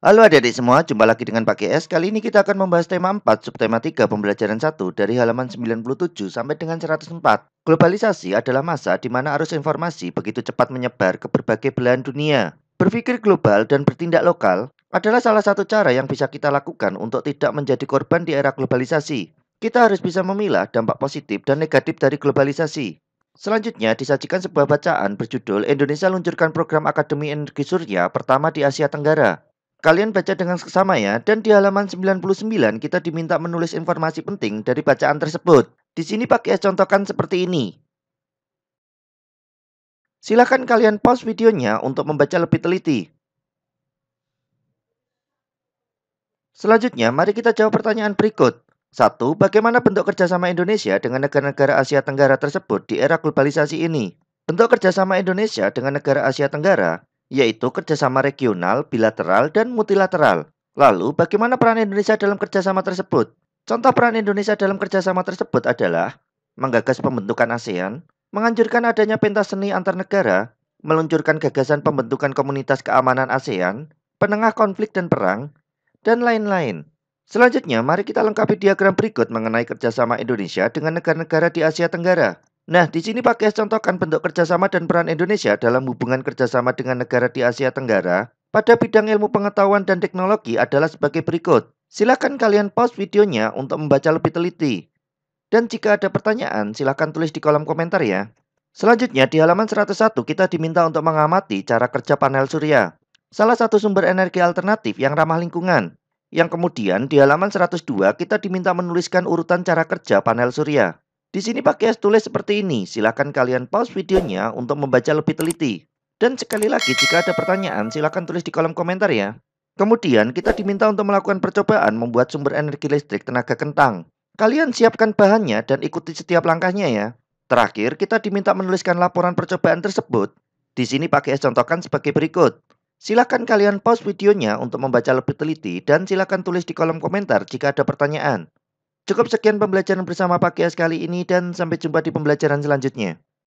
Halo adik-adik semua, jumpa lagi dengan Pak GS. Kali ini kita akan membahas tema 4, subtema 3, pembelajaran 1 dari halaman 97 sampai dengan 104. Globalisasi adalah masa di mana arus informasi begitu cepat menyebar ke berbagai belahan dunia. Berpikir global dan bertindak lokal adalah salah satu cara yang bisa kita lakukan untuk tidak menjadi korban di era globalisasi. Kita harus bisa memilah dampak positif dan negatif dari globalisasi. Selanjutnya disajikan sebuah bacaan berjudul Indonesia luncurkan program Akademi Energi Surya pertama di Asia Tenggara. Kalian baca dengan seksama ya, dan di halaman 99 kita diminta menulis informasi penting dari bacaan tersebut. Di sini pakai contohkan seperti ini. Silahkan kalian pause videonya untuk membaca lebih teliti. Selanjutnya, mari kita jawab pertanyaan berikut. 1. Bagaimana bentuk kerjasama Indonesia dengan negara-negara Asia Tenggara tersebut di era globalisasi ini? Bentuk kerjasama Indonesia dengan negara Asia Tenggara yaitu kerjasama regional, bilateral, dan multilateral. Lalu, bagaimana peran Indonesia dalam kerjasama tersebut? Contoh peran Indonesia dalam kerjasama tersebut adalah menggagas pembentukan ASEAN, menganjurkan adanya pentas seni antar negara, meluncurkan gagasan pembentukan komunitas keamanan ASEAN, penengah konflik dan perang, dan lain-lain. Selanjutnya, mari kita lengkapi diagram berikut mengenai kerjasama Indonesia dengan negara-negara di Asia Tenggara. Nah, di sini Pak Kias contohkan bentuk kerjasama dan peran Indonesia dalam hubungan kerjasama dengan negara di Asia Tenggara pada bidang ilmu pengetahuan dan teknologi adalah sebagai berikut. Silakan kalian pause videonya untuk membaca lebih teliti. Dan jika ada pertanyaan, silakan tulis di kolom komentar ya. Selanjutnya, di halaman 101 kita diminta untuk mengamati cara kerja panel surya. Salah satu sumber energi alternatif yang ramah lingkungan. Yang kemudian, di halaman 102 kita diminta menuliskan urutan cara kerja panel surya. Di sini pakai tulis seperti ini. Silahkan kalian pause videonya untuk membaca lebih teliti. Dan sekali lagi jika ada pertanyaan silahkan tulis di kolom komentar ya. Kemudian kita diminta untuk melakukan percobaan membuat sumber energi listrik tenaga kentang. Kalian siapkan bahannya dan ikuti setiap langkahnya ya. Terakhir kita diminta menuliskan laporan percobaan tersebut. Di sini pakai contohkan sebagai berikut. Silahkan kalian pause videonya untuk membaca lebih teliti dan silahkan tulis di kolom komentar jika ada pertanyaan. Cukup sekian pembelajaran bersama Pak Kias kali ini dan sampai jumpa di pembelajaran selanjutnya.